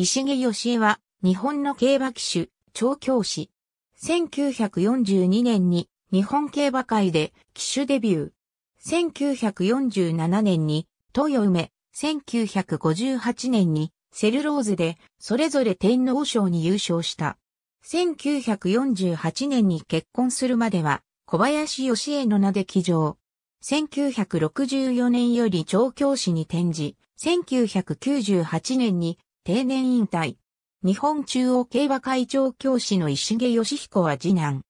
石毛義恵は、日本の競馬騎手、調教師。1942年に日本競馬会で騎手デビュー。1947年に豊梅、1958年にセルローズでそれぞれ天皇賞に優勝した。1948年に結婚するまでは小林義恵の名で騎乗。1964年より調教師に転じ、1998年に定年引退。日本中央競馬会長教師の石毛義彦は次男。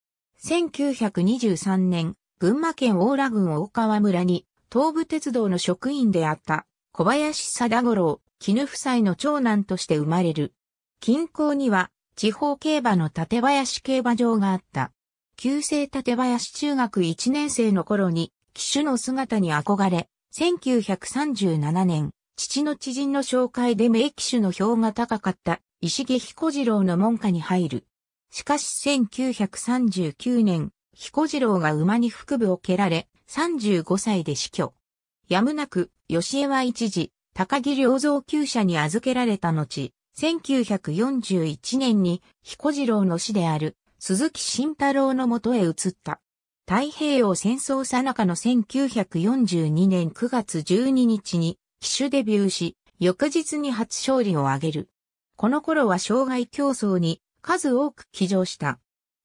1923年、群馬県大良郡大川村に、東武鉄道の職員であった小林貞五郎、絹夫妻の長男として生まれる。近郊には地方競馬の立林競馬場があった。旧制立林中学1年生の頃に、騎手の姿に憧れ、1937年、父の知人の紹介で名機種の票が高かった石毛彦次郎の門下に入る。しかし1939年、彦次郎が馬に腹部を蹴られ、35歳で死去。やむなく、吉江は一時、高木良造厩舎に預けられた後、1941年に彦次郎の死である鈴木慎太郎のもとへ移った。太平洋戦争さなかの1942年9月12日に機種デビューし、翌日に初勝利を挙げる。この頃は障害競争に数多く騎乗した。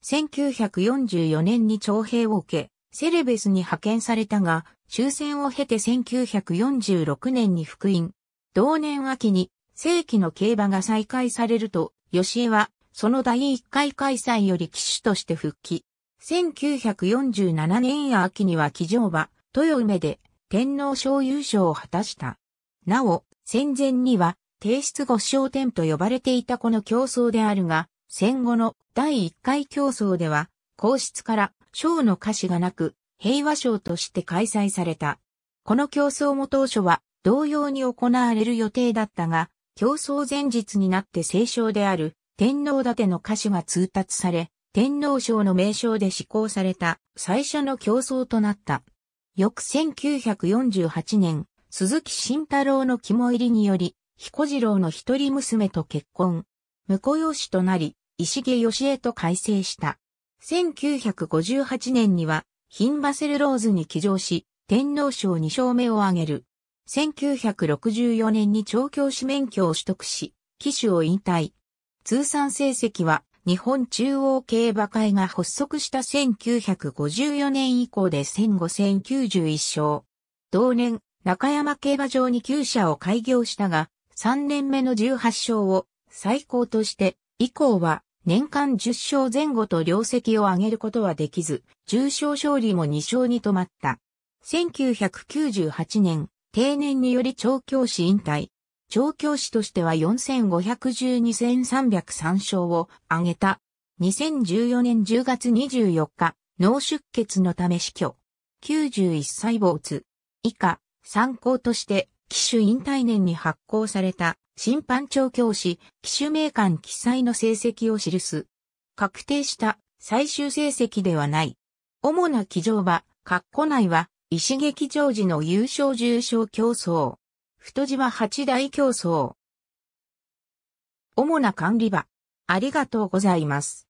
1944年に徴兵を受け、セレベスに派遣されたが、終戦を経て1946年に復員。同年秋に正規の競馬が再開されると、吉江はその第1回開催より騎手として復帰。1947年秋には騎乗馬、豊梅で天皇賞優勝を果たした。なお、戦前には、提出後商店と呼ばれていたこの競争であるが、戦後の第1回競争では、皇室から賞の歌詞がなく、平和賞として開催された。この競争も当初は同様に行われる予定だったが、競争前日になって聖賞である天皇立ての歌詞が通達され、天皇賞の名称で施行された最初の競争となった。翌1948年、鈴木慎太郎の肝入りにより、彦次郎の一人娘と結婚。婿養子となり、石毛義江と改正した。1958年には、ヒンバセルローズに起乗し、天皇賞2勝目を挙げる。1964年に調教師免許を取得し、騎手を引退。通算成績は日本中央競馬会が発足した1954年以降で1591勝。同年、中山競馬場に旧車を開業したが、3年目の18勝を最高として、以降は年間10勝前後と量績を上げることはできず、重賞勝利も2勝に止まった。1998年、定年により調教師引退。調教師としては4512 303勝を上げた。2014年10月24日、脳出血のため死去。91歳坊主。以下、参考として、機種引退年に発行された、審判長教師、機種名鑑記載の成績を記す。確定した最終成績ではない。主な騎乗馬、括弧内は、石劇場時の優勝重賞競争。太字は八大競争。主な管理場。ありがとうございます。